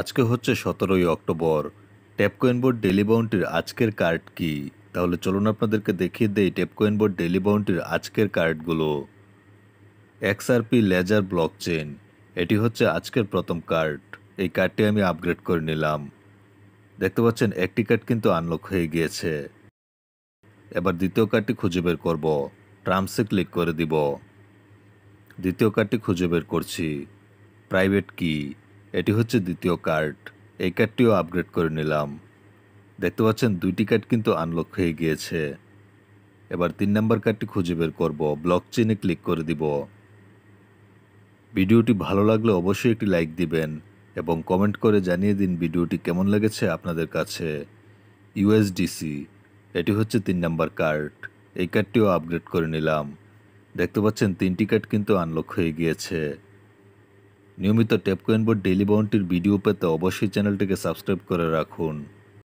আজকে হচ্ছে সতেরোই অক্টোবর ট্যাপকয়েন বোর্ড ডেলি বাউন্টির আজকের কার্ড কি তাহলে চলুন আপনাদেরকে দেখিয়ে দেই ট্যাপকয়েন বোর্ড ডেলি বাউন্টির আজকের কার্ডগুলো পি লেজার ব্লক চেন এটি হচ্ছে আজকের প্রথম কার্ড এই কার্ডটি আমি আপগ্রেড করে নিলাম দেখতে পাচ্ছেন একটি কার্ড কিন্তু আনলক হয়ে গিয়েছে এবার দ্বিতীয় কার্ডটি খুঁজে বের করব ট্রামসে ক্লিক করে দিব দ্বিতীয় কার্ডটি খুঁজে বের করছি প্রাইভেট কি এটি হচ্ছে দ্বিতীয় কার্ড এই কার্ডটিও আপগ্রেড করে নিলাম দেখতে পাচ্ছেন দুইটি কার্ড কিন্তু আনলক হয়ে গিয়েছে এবার তিন নাম্বার কার্ডটি খুঁজে বের করব ব্লক চেনে ক্লিক করে দিব ভিডিওটি ভালো লাগলে অবশ্যই একটি লাইক দিবেন এবং কমেন্ট করে জানিয়ে দিন ভিডিওটি কেমন লেগেছে আপনাদের কাছে ইউএসডিসি এটি হচ্ছে তিন নাম্বার কার্ড এই কার্ডটিও আপগ্রেড করে নিলাম দেখতে পাচ্ছেন তিনটি কার্ড কিন্তু আনলক হয়ে গিয়েছে নিয়মিত ট্যাপ কয়েন বোর্ড ডেলি বাউন্টির ভিডিও পেতে অবশ্যই চ্যানেলটিকে সাবস্ক্রাইব করে রাখুন